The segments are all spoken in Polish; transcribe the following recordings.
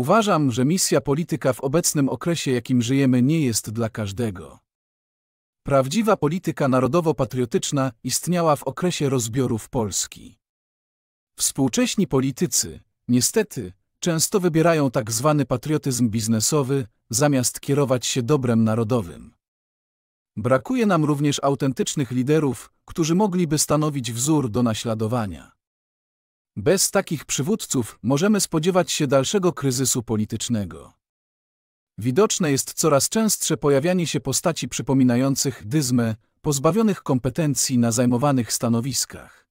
Uważam, że misja polityka w obecnym okresie, jakim żyjemy, nie jest dla każdego. Prawdziwa polityka narodowo-patriotyczna istniała w okresie rozbiorów Polski. Współcześni politycy, niestety, często wybierają tak zwany patriotyzm biznesowy, zamiast kierować się dobrem narodowym. Brakuje nam również autentycznych liderów, którzy mogliby stanowić wzór do naśladowania. Bez takich przywódców możemy spodziewać się dalszego kryzysu politycznego. Widoczne jest coraz częstsze pojawianie się postaci przypominających dyzmę, pozbawionych kompetencji na zajmowanych stanowiskach.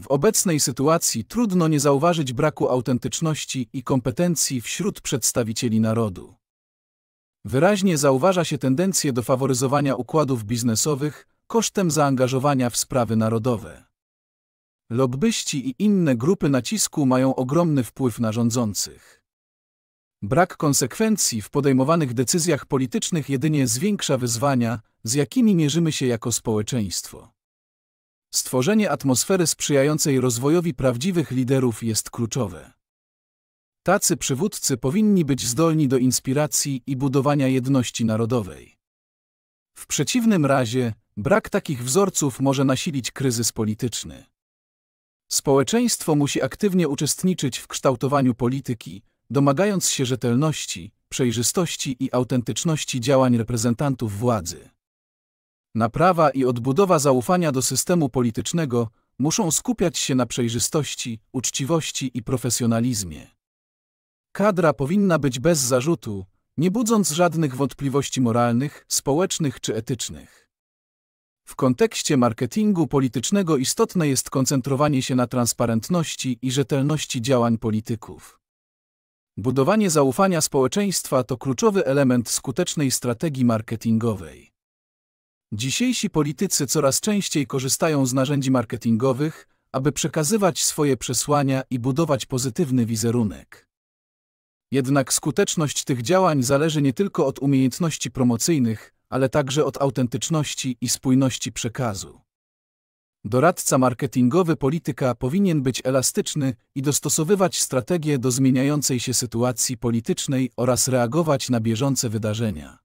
W obecnej sytuacji trudno nie zauważyć braku autentyczności i kompetencji wśród przedstawicieli narodu. Wyraźnie zauważa się tendencję do faworyzowania układów biznesowych kosztem zaangażowania w sprawy narodowe. Lobbyści i inne grupy nacisku mają ogromny wpływ na rządzących. Brak konsekwencji w podejmowanych decyzjach politycznych jedynie zwiększa wyzwania, z jakimi mierzymy się jako społeczeństwo. Stworzenie atmosfery sprzyjającej rozwojowi prawdziwych liderów jest kluczowe. Tacy przywódcy powinni być zdolni do inspiracji i budowania jedności narodowej. W przeciwnym razie, brak takich wzorców może nasilić kryzys polityczny. Społeczeństwo musi aktywnie uczestniczyć w kształtowaniu polityki, domagając się rzetelności, przejrzystości i autentyczności działań reprezentantów władzy. Naprawa i odbudowa zaufania do systemu politycznego muszą skupiać się na przejrzystości, uczciwości i profesjonalizmie. Kadra powinna być bez zarzutu, nie budząc żadnych wątpliwości moralnych, społecznych czy etycznych. W kontekście marketingu politycznego istotne jest koncentrowanie się na transparentności i rzetelności działań polityków. Budowanie zaufania społeczeństwa to kluczowy element skutecznej strategii marketingowej. Dzisiejsi politycy coraz częściej korzystają z narzędzi marketingowych, aby przekazywać swoje przesłania i budować pozytywny wizerunek. Jednak skuteczność tych działań zależy nie tylko od umiejętności promocyjnych, ale także od autentyczności i spójności przekazu. Doradca marketingowy polityka powinien być elastyczny i dostosowywać strategię do zmieniającej się sytuacji politycznej oraz reagować na bieżące wydarzenia.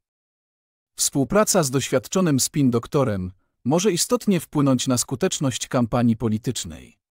Współpraca z doświadczonym spin doktorem może istotnie wpłynąć na skuteczność kampanii politycznej.